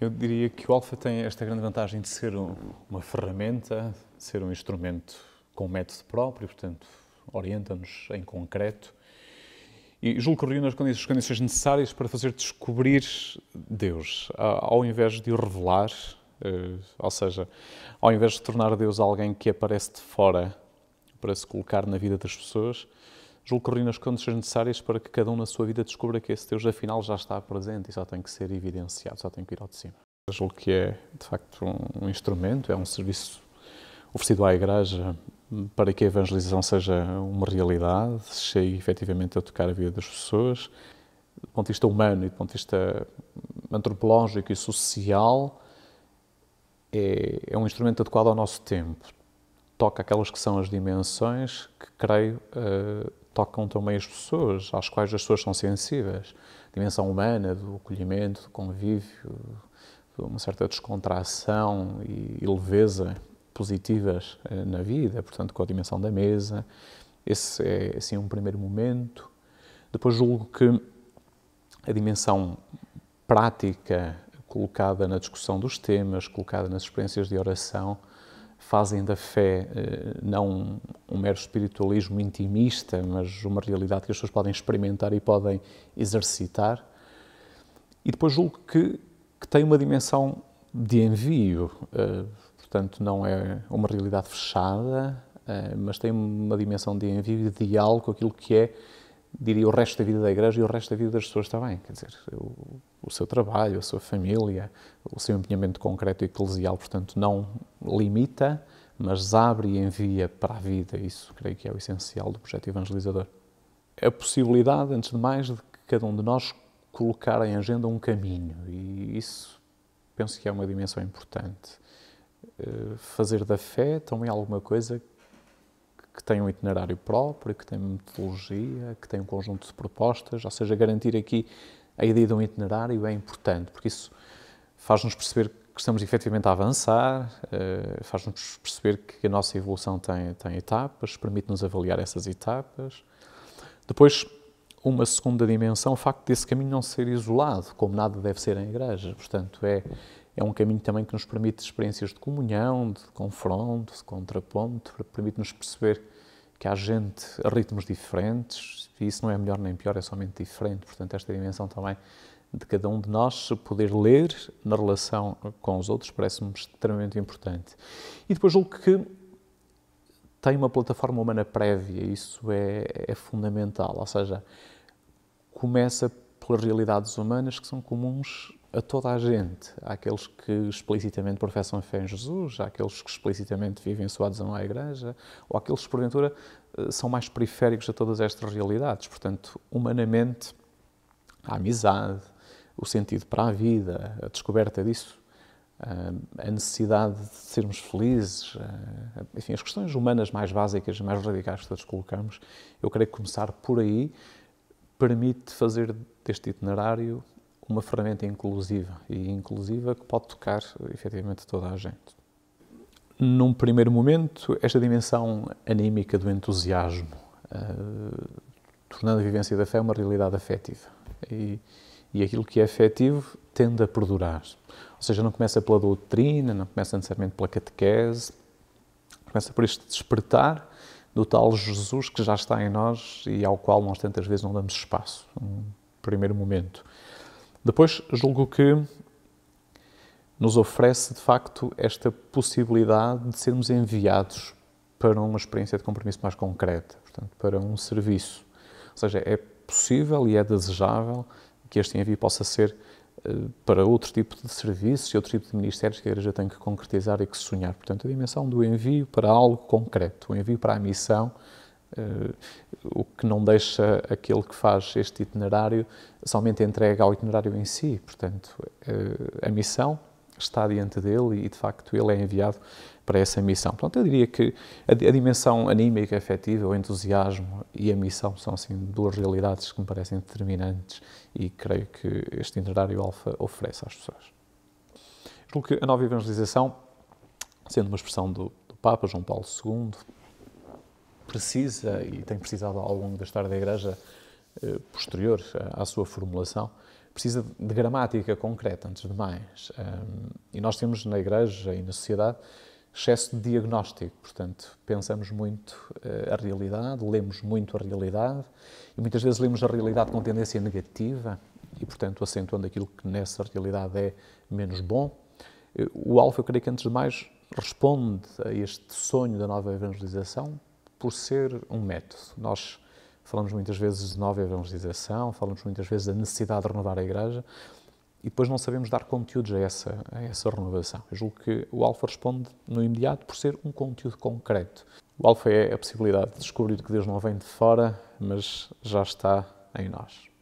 Eu diria que o Alfa tem esta grande vantagem de ser um, uma ferramenta, de ser um instrumento com método próprio, portanto, orienta-nos em concreto. E julgo que reúne as condições necessárias para fazer descobrir Deus, ao invés de o revelar, eh, ou seja, ao invés de tornar Deus alguém que aparece de fora para se colocar na vida das pessoas, Julgo que reúne as condições necessárias para que cada um na sua vida descubra que esse Deus afinal já está presente e só tem que ser evidenciado, só tem que ir ao de cima. Julgo que é, de facto, um instrumento, é um serviço oferecido à Igreja para que a evangelização seja uma realidade, chegue efetivamente a tocar a vida das pessoas. Do ponto de vista humano e do ponto de vista antropológico e social, é, é um instrumento adequado ao nosso tempo. Toca aquelas que são as dimensões que, creio, uh, tocam também as pessoas, às quais as pessoas são sensíveis. A dimensão humana, do acolhimento, do convívio, de uma certa descontração e leveza positivas eh, na vida, portanto, com a dimensão da mesa. Esse é, assim, um primeiro momento. Depois julgo que a dimensão prática colocada na discussão dos temas, colocada nas experiências de oração, fazem da fé eh, não um mero espiritualismo intimista, mas uma realidade que as pessoas podem experimentar e podem exercitar. E depois julgo que, que tem uma dimensão de envio, eh, portanto, não é uma realidade fechada, eh, mas tem uma dimensão de envio e de diálogo com aquilo que é, diria, o resto da vida da Igreja e o resto da vida das pessoas também. Quer dizer, o, o seu trabalho, a sua família, o seu empenhamento concreto e eclesial, portanto, não limita, mas abre e envia para a vida. Isso creio que é o essencial do projeto evangelizador. A possibilidade, antes de mais, de que cada um de nós colocar em agenda um caminho, e isso penso que é uma dimensão importante. Eh, fazer da fé também alguma coisa que tem um itinerário próprio, que tem metodologia, que tem um conjunto de propostas, ou seja, garantir aqui a ideia de um itinerário é importante, porque isso faz-nos perceber que estamos efetivamente a avançar, eh, faz-nos perceber que a nossa evolução tem, tem etapas, permite-nos avaliar essas etapas. Depois, uma segunda dimensão, o facto desse caminho não ser isolado, como nada deve ser em igreja. Portanto, é, é um caminho também que nos permite experiências de comunhão, de confronto, de contraponto, permite-nos perceber que há gente a ritmos diferentes, e isso não é melhor nem pior, é somente diferente. Portanto, esta dimensão também de cada um de nós poder ler na relação com os outros parece-me extremamente importante. E depois julgo que tem uma plataforma humana prévia, isso é, é fundamental, ou seja, começa pelas realidades humanas que são comuns a toda a gente. Há aqueles que explicitamente professam a fé em Jesus, há aqueles que explicitamente vivem sua adesão à Igreja, ou aqueles que, porventura, eh, são mais periféricos a todas estas realidades. Portanto, humanamente, a amizade, o sentido para a vida, a descoberta disso, a necessidade de sermos felizes, enfim, as questões humanas mais básicas, mais radicais que todos colocamos, eu creio que começar por aí permite fazer deste itinerário uma ferramenta inclusiva e inclusiva que pode tocar efetivamente toda a gente. Num primeiro momento, esta dimensão anímica do entusiasmo, eh, tornando a vivência da fé uma realidade afetiva. E, e aquilo que é efetivo tende a perdurar. Ou seja, não começa pela doutrina, não começa necessariamente pela catequese, começa por este despertar do tal Jesus que já está em nós e ao qual nós tantas vezes não damos espaço, um primeiro momento. Depois, julgo que nos oferece, de facto, esta possibilidade de sermos enviados para uma experiência de compromisso mais concreta, portanto, para um serviço. Ou seja, é possível e é desejável que este envio possa ser eh, para outro tipo de serviços e outro tipo de ministérios que a Igreja tem que concretizar e que sonhar. Portanto, a dimensão do envio para algo concreto, o envio para a missão, eh, o que não deixa aquele que faz este itinerário somente entregue ao itinerário em si. Portanto, eh, a missão está diante dele e, de facto, ele é enviado para essa missão. Portanto, eu diria que a, a dimensão anímica, afetiva, o entusiasmo e a missão são, assim, duas realidades que me parecem determinantes e creio que este itinerário alfa oferece às pessoas. Julgo que a nova evangelização, sendo uma expressão do, do Papa João Paulo II, precisa e tem precisado ao longo da história da Igreja eh, posterior à sua formulação, precisa de gramática concreta, antes de mais. Um, e nós temos na Igreja e na sociedade excesso de diagnóstico, portanto, pensamos muito uh, a realidade, lemos muito a realidade e muitas vezes lemos a realidade com tendência negativa e, portanto, acentuando aquilo que nessa realidade é menos bom. Eh, o Alfa, eu creio que, antes de mais, responde a este sonho da nova evangelização por ser um método. Nós falamos muitas vezes de nova evangelização, falamos muitas vezes da necessidade de renovar a igreja e depois não sabemos dar conteúdos a essa, a essa renovação. Eu julgo que o Alfa responde no imediato por ser um conteúdo concreto. O Alfa é a possibilidade de descobrir que Deus não vem de fora, mas já está em nós.